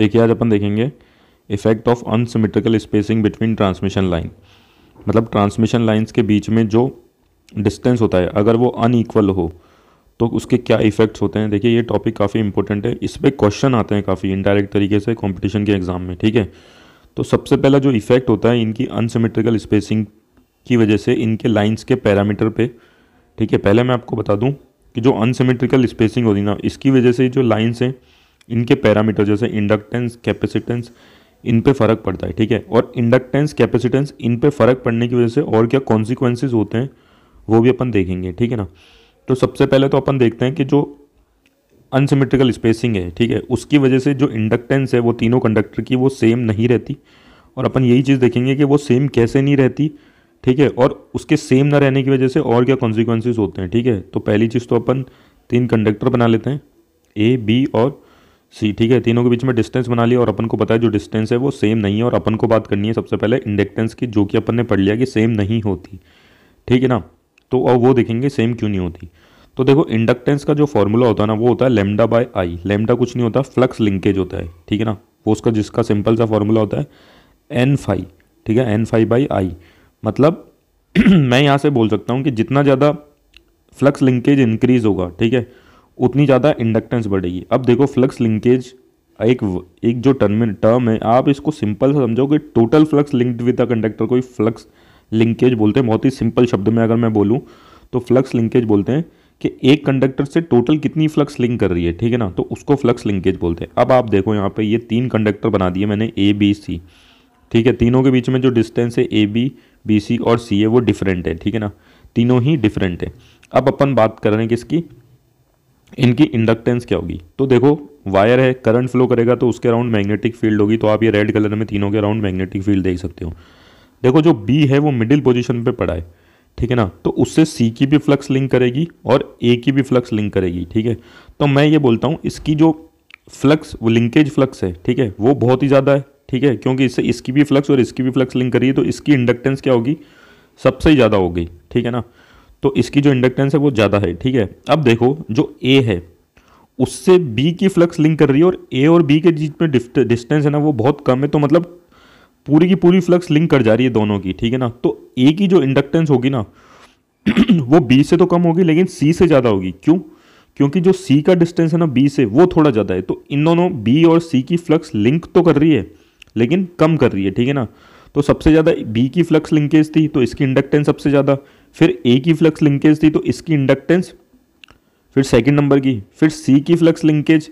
देखिए आज अपन देखेंगे effect of unsymmetrical spacing between transmission line मतलब ट्रांसमिशन लाइन्स के बीच में जो डिस्टेंस होता है अगर वो अनईक्वल हो तो उसके क्या इफेक्ट्स होते हैं देखिए ये टॉपिक काफ़ी इंपॉर्टेंट है इस पर क्वेश्चन आते हैं काफ़ी इनडायरेक्ट तरीके से कॉम्पिटिशन के एग्ज़ाम में ठीक है तो सबसे पहला जो इफेक्ट होता है इनकी अनसिमेट्रिकल स्पेसिंग की वजह से इनके लाइंस के पैरामीटर पे ठीक है पहले मैं आपको बता दूं कि जो अनसिमेट्रिकल स्पेसिंग होती ना इसकी वजह से जो लाइंस हैं इनके पैरामीटर जैसे इंडक्टेंस कैपेसिटेंस इन पे फ़र्क पड़ता है ठीक है और इंडक्टेंस कैपेसिटेंस इन पे फ़र्क पड़ने की वजह से और क्या कॉन्सिक्वेंसेज होते हैं वो भी अपन देखेंगे ठीक है ना तो सबसे पहले तो अपन देखते हैं कि जो अनसिमेट्रिकल स्पेसिंग है ठीक है उसकी वजह से जो इंडक्टेंस है वो तीनों कंडक्टर की वो सेम नहीं रहती और अपन यही चीज़ देखेंगे कि वो सेम कैसे नहीं रहती ठीक है और उसके सेम ना रहने की वजह से और क्या कॉन्सिक्वेंसेज होते हैं ठीक है तो पहली चीज़ तो अपन तीन कंडक्टर बना लेते हैं ए बी और सी ठीक है तीनों के बीच में डिस्टेंस बना लिया और अपन को पता है जो डिस्टेंस है वो सेम नहीं है और अपन को बात करनी है सबसे पहले इंडक्टेंस की जो कि अपन ने पढ़ लिया कि सेम नहीं होती ठीक है ना तो अब वो देखेंगे सेम क्यों नहीं होती तो देखो इंडक्टेंस का जो फॉर्मूला होता है ना वो होता है लेमडा बाय आई लेमडा कुछ नहीं होता फ्लक्स लिंकेज होता है ठीक है ना वो उसका जिसका सिंपल सा फॉर्मूला होता है एन फाई ठीक है एन फाई बाई आई मतलब मैं यहाँ से बोल सकता हूँ कि जितना ज़्यादा फ्लक्स लिंकेज इंक्रीज़ होगा ठीक है उतनी ज़्यादा इंडक्टेंस बढ़ेगी अब देखो फ्लक्स लिंकेज एक एक जो टर्म टर्म है आप इसको सिंपल से समझो कि total flux linked with the conductor को फ्लक्स लिंकेज बोलते हैं बहुत ही सिंपल शब्द में अगर मैं बोलूँ तो फ्लक्स लिंकेज बोलते हैं कि एक कंडक्टर से टोटल कितनी फ्लक्स लिंक कर रही है ठीक है ना तो उसको फ्लक्स लिंकेज बोलते हैं अब आप देखो यहाँ पे ये तीन कंडक्टर बना दिए मैंने ए बी सी ठीक है तीनों के बीच में जो डिस्टेंस है ए बी बी सी और सी है वो डिफरेंट है ठीक है ना तीनों ही डिफरेंट है अब अपन बात कर रहे हैं किसकी इनकी इंडक्टेंस क्या होगी तो देखो वायर है करंट फ्लो करेगा तो उसके अराउंड मैग्नेटिक फील्ड होगी तो आप ये रेड कलर में तीनों के अराउंड मैग्नेटिक फील्ड देख सकते हो देखो जो बी है वो मिडिल पोजिशन पर पड़ा है ठीक है ना तो उससे सी की भी फ्लक्स लिंक करेगी और ए की भी फ्लक्स लिंक करेगी ठीक है तो मैं ये बोलता हूँ इसकी जो फ्लक्स वो लिंकेज फ्लक्स है ठीक है वो बहुत ही ज़्यादा है ठीक है क्योंकि इससे इसकी भी फ्लक्स और इसकी भी फ्लक्स लिंक करी है तो इसकी इंडक्टेंस क्या होगी सबसे ज़्यादा होगी ठीक है ना तो इसकी जो इंडक्टेंस है वो ज़्यादा है ठीक है अब देखो जो ए है उससे बी की फ्लक्स लिंक कर रही है और ए और बी के बीच में डिस्टेंस है ना वो बहुत कम है तो मतलब पूरी की पूरी फ्लक्स लिंक कर जा रही है दोनों की ठीक है ना तो ए की जो इंडक्टेंस होगी ना वो बी से तो कम होगी लेकिन सी से ज़्यादा होगी क्यों क्योंकि जो सी का डिस्टेंस है ना बी से वो थोड़ा ज़्यादा है तो इन दोनों बी और सी की फ्लक्स लिंक तो कर रही है लेकिन कम कर रही है ठीक है ना तो सबसे ज़्यादा बी की फ्लक्स लिंकेज थी तो इसकी इंडक्टेंस सबसे ज़्यादा फिर ए की फ्लक्स लिंकेज थी तो इसकी इंडक्टेंस फिर सेकंड नंबर की फिर सी की फ्लक्स लिंकेज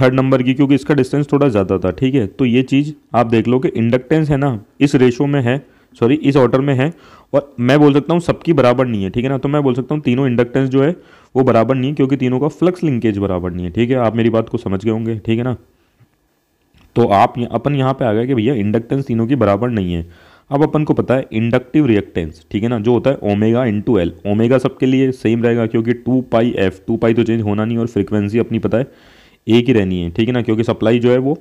थर्ड नंबर की क्योंकि इसका डिस्टेंस थोड़ा ज़्यादा था ठीक है तो ये चीज़ आप देख लो कि इंडक्टेंस है ना इस रेशो में है सॉरी इस ऑर्डर में है और मैं बोल सकता हूँ सबकी बराबर नहीं है ठीक है ना तो मैं बोल सकता हूँ तीनों इंडक्टेंस जो है वो बराबर नहीं है क्योंकि तीनों का फ्लक्स लिंकेज बराबर नहीं है ठीक है आप मेरी बात को समझ गए होंगे ठीक है ना तो आप अपन यहाँ पे आ गए कि भैया इंडक्टेंस तीनों की बराबर नहीं है अब अपन को पता है इंडक्टिव रिएक्टेंस ठीक है ना जो होता है ओमेगा इंटू एल ओमेगा सबके लिए सेम रहेगा क्योंकि two pi F two pi तो चेंज होना नहीं और फ्रिक्वेंसी अपनी पता है एक ही रहनी है ठीक है ना क्योंकि सप्लाई जो है वो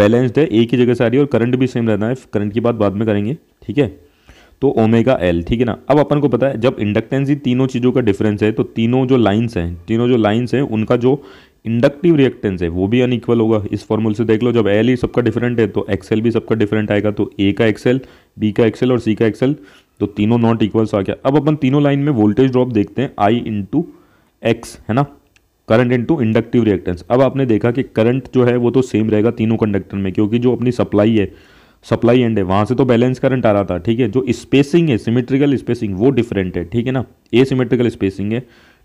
बैलेंस्ड है एक ही जगह से आ रही है और करंट भी सेम रहना है करंट की बात बाद में करेंगे ठीक है तो ओमेगा एल ठीक है ना अब अपन को पता है जब इंडक्टेंस ही तीनों चीज़ों का डिफरेंस है तो तीनों जो लाइन्स हैं तीनों जो लाइन्स हैं उनका जो इंडक्टिव रिएक्टेंस है वो भी अनइक्वल होगा इस फॉर्मूल से देख लो जब एल ही सबका डिफरेंट है तो एक्सएल भी सबका डिफरेंट आएगा तो ए का एक्सएल बी का एक्सेल और सी का एक्सेल तो तीनों नॉट इक्वल्स आ गया अब अपन तीनों लाइन में वोल्टेज ड्रॉप देखते हैं आई इंटू एक्स है ना करंट इंटू इंडक्टिव रिएक्टेंस अब आपने देखा कि करंट जो है वो तो सेम रहेगा तीनों कंडक्टर में क्योंकि जो अपनी सप्लाई है सप्लाई एंड है वहाँ से तो बैलेंस करंट आ रहा था ठीक है जो स्पेसिंग है सिमेट्रिकल स्पेसिंग वो डिफरेंट है ठीक है ना ए सिमेट्रिकल स्पेसिंग है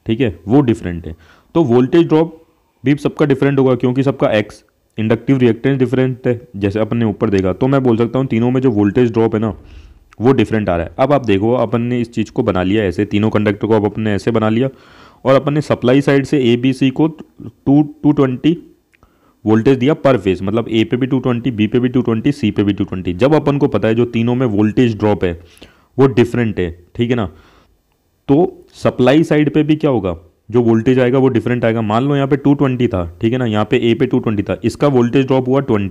ठीक है वो डिफरेंट है तो वोल्टेज ड्रॉप भी सबका डिफरेंट होगा क्योंकि सबका एक्स इंडक्टिव रिएक्टेंस डिफरेंट है जैसे अपन ने ऊपर देखा तो मैं बोल सकता हूँ तीनों में जो वोल्टेज ड्रॉप है ना वो डिफरेंट आ रहा है अब आप देखो अपन ने इस चीज़ को बना लिया ऐसे तीनों कंडक्टर को अब अपने ऐसे बना लिया और अपन ने सप्लाई साइड से ए बी सी को टू टू ट्वेंटी वोल्टेज दिया पर फेज मतलब ए पे भी टू ट्वेंटी बी पे भी टू ट्वेंटी सी पे भी टू ट्वेंटी जब अपन को पता है जो तीनों में वोल्टेज ड्रॉप है वो डिफरेंट है ठीक है ना तो सप्लाई साइड पे भी क्या होगा जो वोल्टेज आएगा वो डिफरेंट आएगा मान लो यहाँ पे 220 था ठीक है ना यहाँ पे ए पे 220 था इसका वोल्टेज ड्रॉप हुआ 20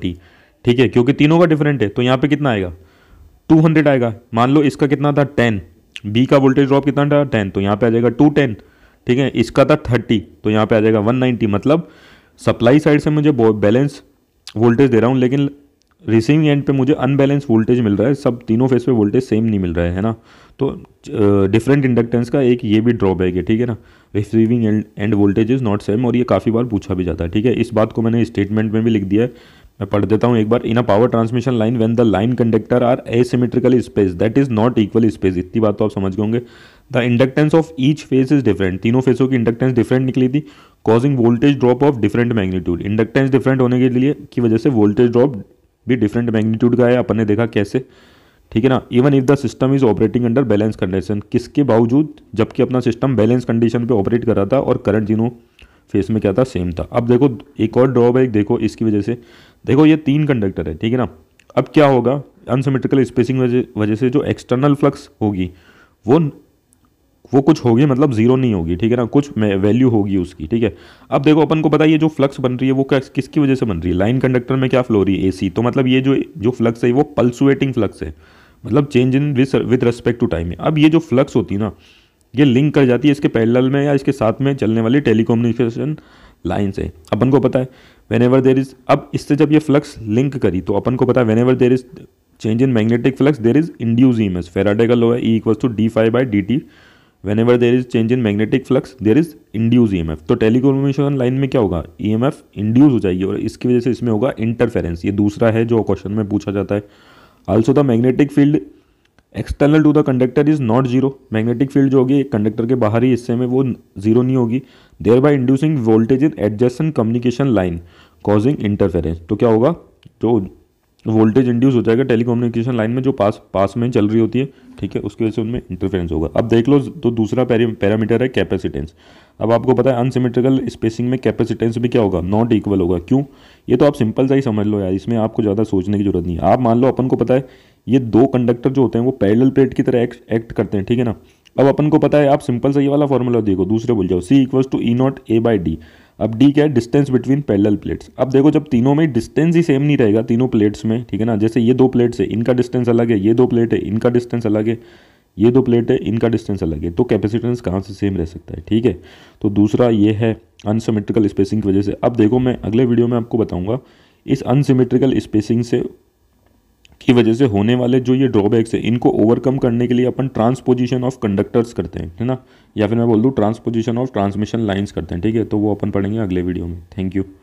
ठीक है क्योंकि तीनों का डिफरेंट है तो यहाँ पे कितना आएगा 200 आएगा मान लो इसका कितना था 10 बी का वोल्टेज ड्रॉप कितना था 10 तो यहाँ पे आ जाएगा 210 ठीक है इसका था थर्टी तो यहाँ पर आ जाएगा वन मतलब सप्लाई साइड से मुझे बैलेंस वोल्टेज दे रहा हूँ लेकिन रिसीविंग एंड पे मुझे अनबैलेंस वोल्टेज मिल रहा है सब तीनों फेस पे वोल्टेज सेम नहीं मिल रहा है है ना तो डिफरेंट इंडक्टेंस का एक ये भी ड्रॉबैक है ठीक है ना receiving end end voltage is not same और ये काफ़ी बार पूछा भी जाता है ठीक है इस बात को मैंने स्टेटमेंट में भी लिख दिया है मैं पढ़ देता हूँ एक बार in a power transmission line when the line conductor are asymmetrical space that is not equal space इतनी बात तो आप समझ गए होंगे the inductance of each phase is different तीनों फेसों की इंडक्टेंस डिफरेंट निकली थी causing voltage drop of different magnitude inductance different होने के लिए की वजह से वोल्टेज ड्रॉप भी डिफरेंट मैग्नीट्यूड का है अपन ने देखा कैसे ठीक है ना even if the system is operating under balance condition किसके बावजूद जबकि अपना सिस्टम बैलेंस कंडीशन पे ऑपरेट कर रहा था और करंट जिनों फेस में क्या था सेम था अब देखो एक और ड्रॉबैक देखो इसकी वजह से देखो ये तीन कंडक्टर है ठीक है ना अब क्या होगा अनसिमेट्रिकल स्पेसिंग वजह से जो एक्सटर्नल फ्लक्स होगी वो वो कुछ होगी मतलब ज़ीरो नहीं होगी ठीक है ना कुछ वैल्यू होगी उसकी ठीक है अब देखो अपन को पता है ये जो फ्लक्स बन रही है वो किसकी वजह से बन रही है लाइन कंडक्टर में क्या फ्लो रही है एसी तो मतलब ये जो जो फ्लक्स है वो पल्सुएटिंग फ्लक्स है मतलब change in with respect to time अब ये जो फ्लक्स होती है ना ये लिंक कर जाती है इसके पैरल में या इसके साथ में चलने वाली टेलीकोम्युनिकेशन लाइन से अपन को पता है वेन एवर देर इज़ अब इससे जब ये फ्लक्स लिंक करी तो अपन को पता है whenever there is change in magnetic flux there is induced E M S फेराडेगल E equals to D phi by D T whenever there is change in magnetic flux there is induced E तो telecommunication line में क्या होगा E M induced हो जाएगी और इसकी वजह से इसमें होगा इंटरफेरेंस ये दूसरा है जो क्वेश्चन में पूछा जाता है also the magnetic field external to the conductor is not zero magnetic field जो होगी कंडक्टर के बाहरी हिस्से में वो जीरो नहीं होगी thereby inducing voltage in adjacent communication line causing interference तो क्या होगा जो वोल्टेज इंड्यूस हो जाएगा टेलीकम्युनिकेशन लाइन में जो पास पास में चल रही होती है ठीक है उसकी वजह से उनमें इंटरफेरेंस होगा अब देख लो तो दूसरा पैरामीटर है कैपेसिटेंस अब आपको पता है अनसिमेट्रिकल स्पेसिंग में कैपेसिटेंस भी क्या होगा नॉट इक्वल होगा क्यों ये तो आप सिंपल सा ही समझ लो यार इसमें आपको ज़्यादा सोचने की जरूरत नहीं है आप मान लो अपन को पता है ये दो कंडक्टर जो होते हैं वो पैरल प्लेट की तरह एक्ट करते हैं ठीक है ना अब अपन को पता है आप सिंपल सा ये वाला फॉर्मूला देखो दूसरे बोल जाओ C equals to E naught A by D अब डी क्या है डिस्टेंस बिटवीन पैरेलल प्लेट्स अब देखो जब तीनों में डिस्टेंस ही सेम नहीं रहेगा तीनों प्लेट्स में ठीक है ना जैसे ये दो प्लेट्स है इनका डिस्टेंस अलग है ये दो प्लेट है इनका डिस्टेंस अलग है ये दो प्लेट है इनका डिस्टेंस अलग है तो कैपेसिटेंस कहाँ से सेम रह सकता है ठीक है तो दूसरा ये है अनसिमेट्रिकल स्पेसिंग की वजह से अब देखो मैं अगले वीडियो में आपको बताऊँगा इस अनसिमेट्रिकल स्पेसिंग से की वजह से होने वाले जो ये ड्रॉबैक्स है इनको ओवरकम करने के लिए अपन ट्रांसपोजिशन ऑफ कंडक्टर्स करते हैं है ना या फिर मैं बोल दूँ ट्रांसपोजिशन ऑफ ट्रांसमिशन लाइन्स करते हैं ठीक है तो वो अपन पढ़ेंगे अगले वीडियो में थैंक यू